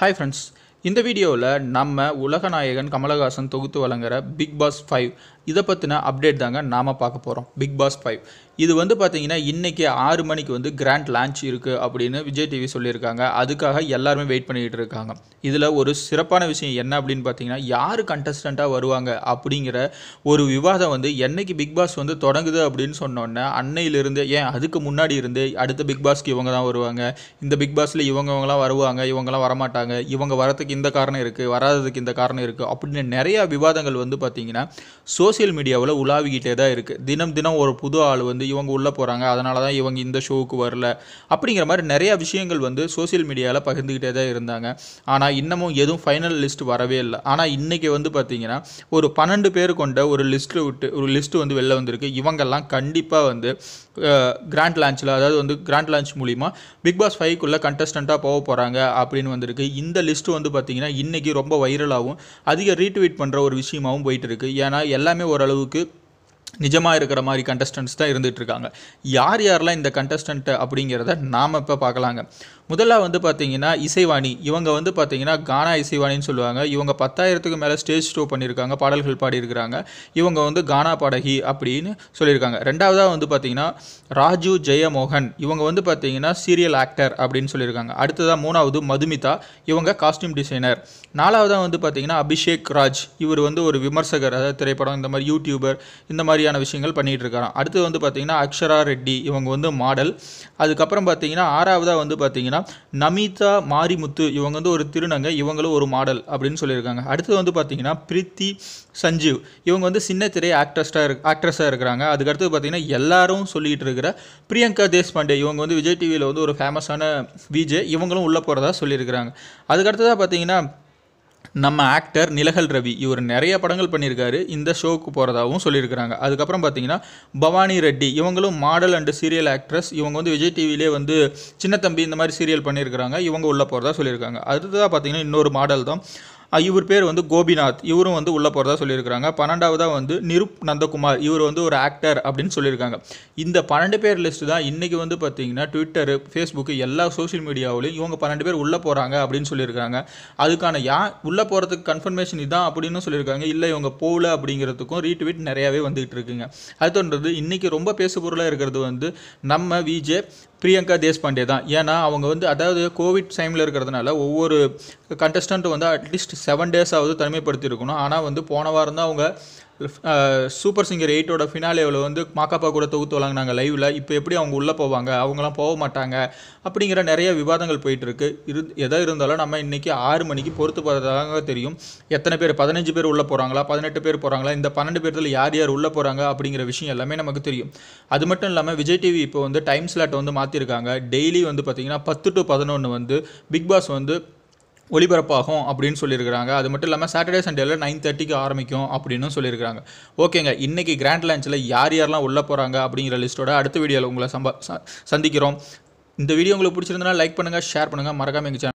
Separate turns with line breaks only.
hi friends இந்த வீடியோவில் நம்ம உலகநாயகன் கமலஹாசன் தொகுத்து வழங்குகிற பிக் பாஸ் ஃபைவ் இதை பற்றின அப்டேட் தாங்க நாம் பார்க்க போகிறோம் பிக் பாஸ் ஃபைவ் இது வந்து பார்த்தீங்கன்னா இன்றைக்கி ஆறு மணிக்கு வந்து கிராண்ட் லான்ச் இருக்குது அப்படின்னு விஜய் டிவி சொல்லியிருக்காங்க அதுக்காக எல்லாருமே வெயிட் பண்ணிக்கிட்டு இருக்காங்க இதில் ஒரு சிறப்பான விஷயம் என்ன அப்படின்னு பார்த்தீங்கன்னா யார் கண்டஸ்டண்ட்டாக வருவாங்க அப்படிங்கிற ஒரு விவாதம் வந்து என்றைக்கு பிக் பாஸ் வந்து தொடங்குது அப்படின்னு சொன்னோன்னே அன்னையிலிருந்து ஏன் அதுக்கு முன்னாடி இருந்து அடுத்த பிக் பாஸ்க்கு இவங்க தான் வருவாங்க இந்த பிக் பாஸில் இவங்கவங்களாம் வருவாங்க இவங்களாம் வரமாட்டாங்க இவங்க வரத்துக்கு இந்த காரணம் இருக்குது வராததுக்கு இந்த காரணம் இருக்குது அப்படின்னு நிறையா விவாதங்கள் வந்து பார்த்தீங்கன்னா சோ சோசியல் மீடியாவில் உலாவிக்கிட்டே தான் இருக்குது தினம் தினம் ஒரு புது ஆள் வந்து இவங்க உள்ளே போகிறாங்க அதனால தான் இவங்க இந்த ஷோவுக்கு வரல அப்படிங்கிற மாதிரி நிறையா விஷயங்கள் வந்து சோசியல் மீடியாவில் பகிர்ந்துக்கிட்டே தான் இருந்தாங்க ஆனால் இன்னமும் எதுவும் ஃபைனல் லிஸ்ட் வரவே இல்லை ஆனால் இன்றைக்கி வந்து பார்த்திங்கன்னா ஒரு பன்னெண்டு பேர் கொண்ட ஒரு லிஸ்ட்டு விட்டு ஒரு லிஸ்ட்டு வந்து வெளில வந்திருக்கு இவங்கெல்லாம் கண்டிப்பாக வந்து கிராண்ட் லான்ச்சில் அதாவது வந்து கிராண்ட் லான்ச் மூலிமா பிக் பாஸ் ஃபைவ்க்குள்ளே கண்டஸ்டண்ட்டாக போக போகிறாங்க அப்படின்னு வந்திருக்கு இந்த லிஸ்ட்டு வந்து பார்த்திங்கன்னா இன்றைக்கி ரொம்ப வைரலாகவும் அதிக ரீட்வீட் பண்ணுற ஒரு விஷயமாகவும் போயிட்டு இருக்குது ஏன்னா எல்லாமே ஓரளவுக்கு நிஜமாக இருக்கிற மாதிரி கண்டஸ்டன்ட்ஸ் தான் இருந்துகிட்ருக்காங்க யார் யாரெலாம் இந்த கண்டஸ்டண்ட்டு அப்படிங்கிறத நாம் இப்போ பார்க்கலாங்க முதல்ல வந்து பார்த்தீங்கன்னா இசைவாணி இவங்க வந்து பார்த்தீங்கன்னா கானா இசைவாணின்னு சொல்லுவாங்க இவங்க பத்தாயிரத்துக்கு மேலே ஸ்டேஜ் ஷோ பண்ணியிருக்காங்க பாடல்கள் பாடியிருக்கிறாங்க இவங்க வந்து கானா பாடகி அப்படின்னு சொல்லியிருக்காங்க ரெண்டாவதாக வந்து பார்த்தீங்கன்னா ராஜு ஜெயமோகன் இவங்க வந்து பார்த்தீங்கன்னா சீரியல் ஆக்டர் அப்படின்னு சொல்லியிருக்காங்க அடுத்ததாக மூணாவது மதுமிதா இவங்க காஸ்டியூம் டிசைனர் நாலாவதாக வந்து பார்த்தீங்கன்னா அபிஷேக் ராஜ் இவர் வந்து ஒரு விமர்சகர் அதாவது திரைப்படம் இந்த மாதிரி யூடியூபர் இந்த மாதிரியான விஷயங்கள் பண்ணிகிட்டு இருக்காராம் அடுத்து வந்து பார்த்தீங்கன்னா அக்ஷரா ரெட்டி இவங்க வந்து மாடல் அதுக்கப்புறம் பார்த்தீங்கன்னா ஆறாவதாக வந்து பார்த்தீங்கன்னா நமிதா மாரிமுத்து இவங்க வந்து ஒரு திருநங்க இவங்களும் ஒரு மாடல் அப்படின்னு சொல்லியிருக்காங்க அடுத்தது வந்து பார்த்தீங்கன்னா பிரித்தி சஞ்சீவ் இவங்க வந்து சின்ன திரை ஆக்ட்ரஸ்டாக இரு ஆக்ட்ரஸாக இருக்கிறாங்க அதுக்கடுத்து பார்த்தீங்கன்னா எல்லாரும் சொல்லிகிட்டு இருக்கிற பிரியங்கா தேஷ்பாண்டே இவங்க வந்து விஜய் டிவியில் வந்து ஒரு ஃபேமஸான விஜே இவங்களும் உள்ளே போகிறதா சொல்லியிருக்கிறாங்க அதுக்கடுத்ததாக பார்த்தீங்கன்னா நம்ம ஆக்டர் நிலகல் ரவி இவர் நிறைய படங்கள் பண்ணியிருக்காரு இந்த ஷோக்கு போகிறதாகவும் சொல்லியிருக்கிறாங்க அதுக்கப்புறம் பார்த்தீங்கன்னா பவானி ரெட்டி இவங்களும் மாடல் அண்டு சீரியல் ஆக்ட்ரஸ் இவங்க வந்து விஜய் டிவிலே வந்து சின்ன தம்பி இந்த மாதிரி சீரியல் பண்ணியிருக்கிறாங்க இவங்க உள்ளே போகிறதா சொல்லியிருக்காங்க அடுத்ததாக பார்த்தீங்கன்னா இன்னொரு மாடல் தான் இவர் பேர் வந்து கோபிநாத் இவரும் வந்து உள்ளே போகிறதா சொல்லியிருக்காங்க பன்னெண்டாவதாக வந்து நிருப் நந்தகுமார் இவர் வந்து ஒரு ஆக்டர் அப்படின்னு சொல்லியிருக்காங்க இந்த பன்னெண்டு பேர் லிஸ்ட்டு தான் இன்றைக்கி வந்து பார்த்தீங்கன்னா ட்விட்டரு ஃபேஸ்புக்கு எல்லா சோஷியல் மீடியாவிலையும் இவங்க பன்னெண்டு பேர் உள்ளே போகிறாங்க அப்படின்னு சொல்லியிருக்காங்க அதுக்கான யா உள்ளே போகிறதுக்கு கன்ஃபர்மேஷன் இதான் அப்படின்னு சொல்லியிருக்காங்க இல்லை இவங்க போகல அப்படிங்கிறதுக்கும் ரீட்வீட் நிறையாவே வந்துகிட்டு இருக்குங்க அது தோன்றது இன்றைக்கி ரொம்ப பேசுபொருளாக இருக்கிறது வந்து நம்ம விஜே பிரியங்கா தேஷ்பாண்டே தான் ஏன்னா அவங்க வந்து அதாவது கோவிட் டைமில் இருக்கிறதுனால ஒவ்வொரு கண்டஸ்டண்ட்டும் வந்து அட்லீஸ்ட் செவன் டேஸாவது தனிமைப்படுத்தி இருக்கணும் ஆனால் வந்து போன வாரம் தான் அவங்க சூப்பர் சிங்கர் uh, எயிட்டோட ஃபினாலேவில் வந்து மாக்காப்பா கூட தொகுத்து வழங்கினாங்க லைவில் இப்போ எப்படி அவங்க உள்ளே போவாங்க அவங்களாம் போக மாட்டாங்க அப்படிங்கிற நிறைய விவாதங்கள் போயிட்டுருக்கு இரு எதோ இருந்தாலும் நம்ம இன்றைக்கி ஆறு மணிக்கு பொறுத்து பார்த்ததாக தெரியும் எத்தனை பேர் பதினஞ்சு பேர் உள்ளே போகிறாங்களா பதினெட்டு பேர் போகிறாங்களா இந்த பன்னெண்டு பேர்த்தில் யார் யார் உள்ளே போகிறாங்க அப்படிங்கிற விஷயம் எல்லாமே நமக்கு தெரியும் அது மட்டும் இல்லாமல் விஜய் டிவி இப்போ வந்து டைம் ஸ்லாட் வந்து மாற்றிருக்காங்க டெய்லி வந்து பார்த்திங்கன்னா பத்து டு பதினொன்று வந்து பிக் பாஸ் வந்து ஒளிபரப்பாகும் அப்படின்னு சொல்லியிருக்கிறாங்க அது மட்டும் இல்லாமல் சாட்டர்டே சண்டேல நைன் தேர்ட்டிக்கு ஆரம்பிக்கும் அப்படின்னு சொல்லியிருக்கிறாங்க ஓகேங்க இன்றைக்கி கிராண்ட் லான்ச்சில் யார் யாரெல்லாம் உள்ளே போகிறாங்க அப்படிங்கிற லிஸ்ட்டோட அடுத்த வீடியோவில் உங்களை சம்பா சந்திக்கிறோம் இந்த வீடியோ உங்களுக்கு பிடிச்சிருந்தனா லைக் பண்ணுங்கள் ஷேர் பண்ணுங்கள் மறக்காமல் எங்கள் சேனல்